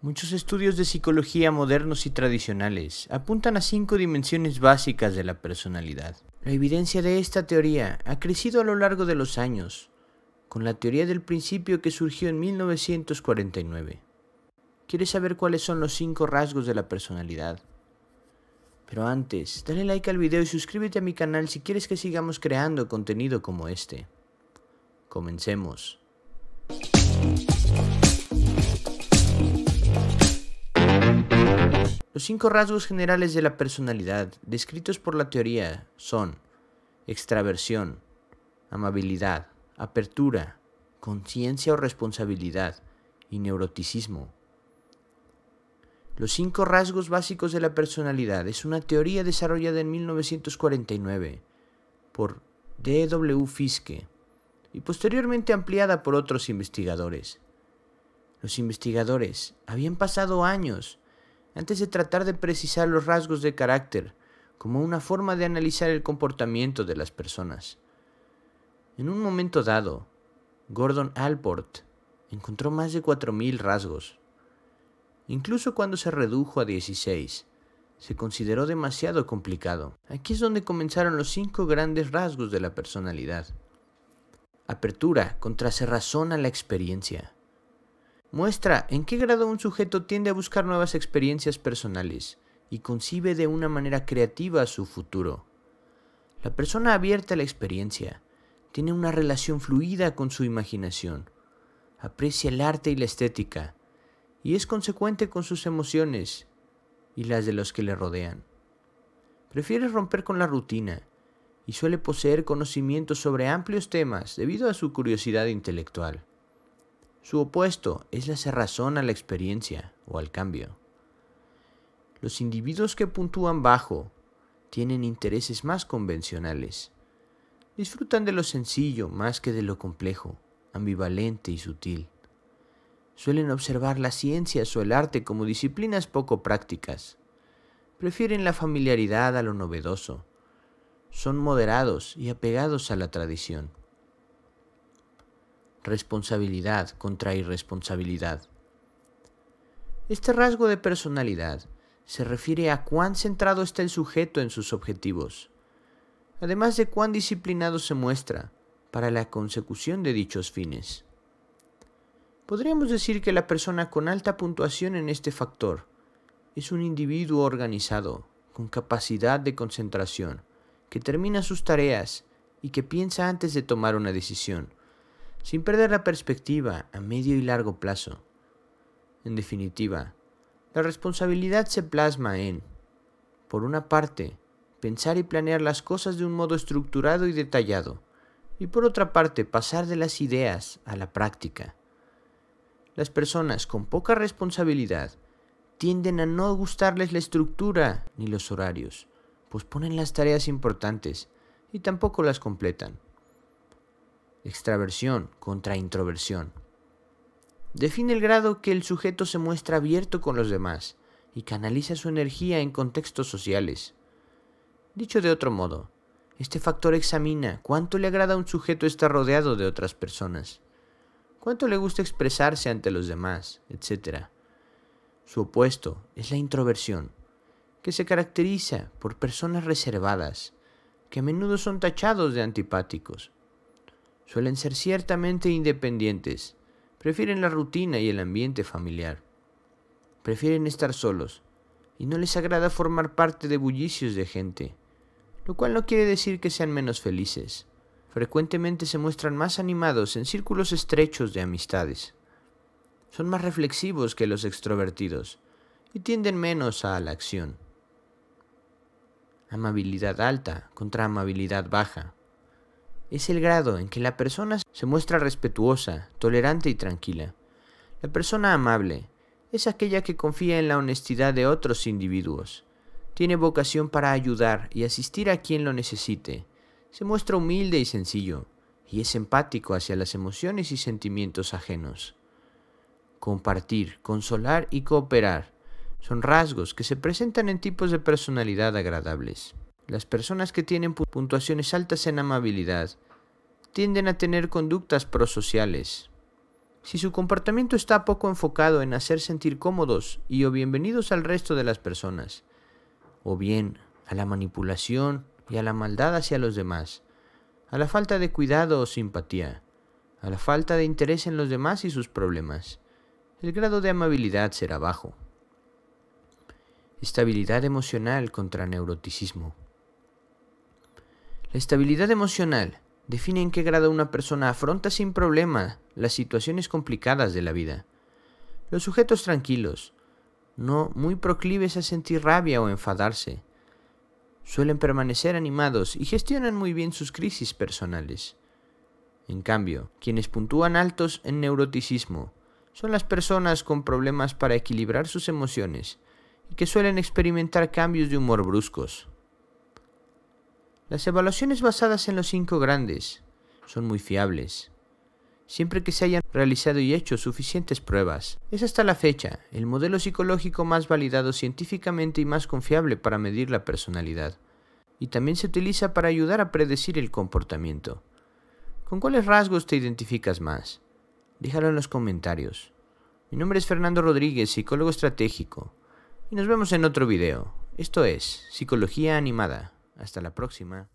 Muchos estudios de psicología modernos y tradicionales apuntan a cinco dimensiones básicas de la personalidad. La evidencia de esta teoría ha crecido a lo largo de los años, con la teoría del principio que surgió en 1949. ¿Quieres saber cuáles son los cinco rasgos de la personalidad? Pero antes, dale like al video y suscríbete a mi canal si quieres que sigamos creando contenido como este. Comencemos. Los cinco rasgos generales de la personalidad descritos por la teoría son extraversión, amabilidad, apertura, conciencia o responsabilidad y neuroticismo. Los cinco rasgos básicos de la personalidad es una teoría desarrollada en 1949 por D.W. Fiske y posteriormente ampliada por otros investigadores. Los investigadores habían pasado años antes de tratar de precisar los rasgos de carácter, como una forma de analizar el comportamiento de las personas. En un momento dado, Gordon Alport encontró más de 4.000 rasgos. Incluso cuando se redujo a 16, se consideró demasiado complicado. Aquí es donde comenzaron los cinco grandes rasgos de la personalidad. Apertura contra a la experiencia. Muestra en qué grado un sujeto tiende a buscar nuevas experiencias personales y concibe de una manera creativa su futuro. La persona abierta a la experiencia tiene una relación fluida con su imaginación, aprecia el arte y la estética, y es consecuente con sus emociones y las de los que le rodean. Prefiere romper con la rutina y suele poseer conocimientos sobre amplios temas debido a su curiosidad intelectual. Su opuesto es la cerrazón a la experiencia o al cambio. Los individuos que puntúan bajo tienen intereses más convencionales. Disfrutan de lo sencillo más que de lo complejo, ambivalente y sutil. Suelen observar las ciencias o el arte como disciplinas poco prácticas. Prefieren la familiaridad a lo novedoso. Son moderados y apegados a la tradición responsabilidad contra irresponsabilidad. Este rasgo de personalidad se refiere a cuán centrado está el sujeto en sus objetivos, además de cuán disciplinado se muestra para la consecución de dichos fines. Podríamos decir que la persona con alta puntuación en este factor es un individuo organizado, con capacidad de concentración, que termina sus tareas y que piensa antes de tomar una decisión, sin perder la perspectiva a medio y largo plazo. En definitiva, la responsabilidad se plasma en, por una parte, pensar y planear las cosas de un modo estructurado y detallado, y por otra parte, pasar de las ideas a la práctica. Las personas con poca responsabilidad tienden a no gustarles la estructura ni los horarios, ponen las tareas importantes y tampoco las completan extraversión contra introversión. Define el grado que el sujeto se muestra abierto con los demás y canaliza su energía en contextos sociales. Dicho de otro modo, este factor examina cuánto le agrada a un sujeto estar rodeado de otras personas, cuánto le gusta expresarse ante los demás, etc. Su opuesto es la introversión, que se caracteriza por personas reservadas, que a menudo son tachados de antipáticos, suelen ser ciertamente independientes, prefieren la rutina y el ambiente familiar, prefieren estar solos, y no les agrada formar parte de bullicios de gente, lo cual no quiere decir que sean menos felices. Frecuentemente se muestran más animados en círculos estrechos de amistades. Son más reflexivos que los extrovertidos y tienden menos a la acción. Amabilidad alta contra amabilidad baja es el grado en que la persona se muestra respetuosa, tolerante y tranquila. La persona amable es aquella que confía en la honestidad de otros individuos. Tiene vocación para ayudar y asistir a quien lo necesite. Se muestra humilde y sencillo, y es empático hacia las emociones y sentimientos ajenos. Compartir, consolar y cooperar son rasgos que se presentan en tipos de personalidad agradables. Las personas que tienen puntuaciones altas en amabilidad tienden a tener conductas prosociales. Si su comportamiento está poco enfocado en hacer sentir cómodos y o bienvenidos al resto de las personas, o bien a la manipulación y a la maldad hacia los demás, a la falta de cuidado o simpatía, a la falta de interés en los demás y sus problemas, el grado de amabilidad será bajo. Estabilidad emocional contra neuroticismo. La estabilidad emocional define en qué grado una persona afronta sin problema las situaciones complicadas de la vida. Los sujetos tranquilos, no muy proclives a sentir rabia o enfadarse, suelen permanecer animados y gestionan muy bien sus crisis personales. En cambio, quienes puntúan altos en neuroticismo son las personas con problemas para equilibrar sus emociones y que suelen experimentar cambios de humor bruscos. Las evaluaciones basadas en los cinco grandes son muy fiables, siempre que se hayan realizado y hecho suficientes pruebas. Es hasta la fecha el modelo psicológico más validado científicamente y más confiable para medir la personalidad, y también se utiliza para ayudar a predecir el comportamiento. ¿Con cuáles rasgos te identificas más? Déjalo en los comentarios. Mi nombre es Fernando Rodríguez, psicólogo estratégico, y nos vemos en otro video. Esto es Psicología Animada. Hasta la próxima.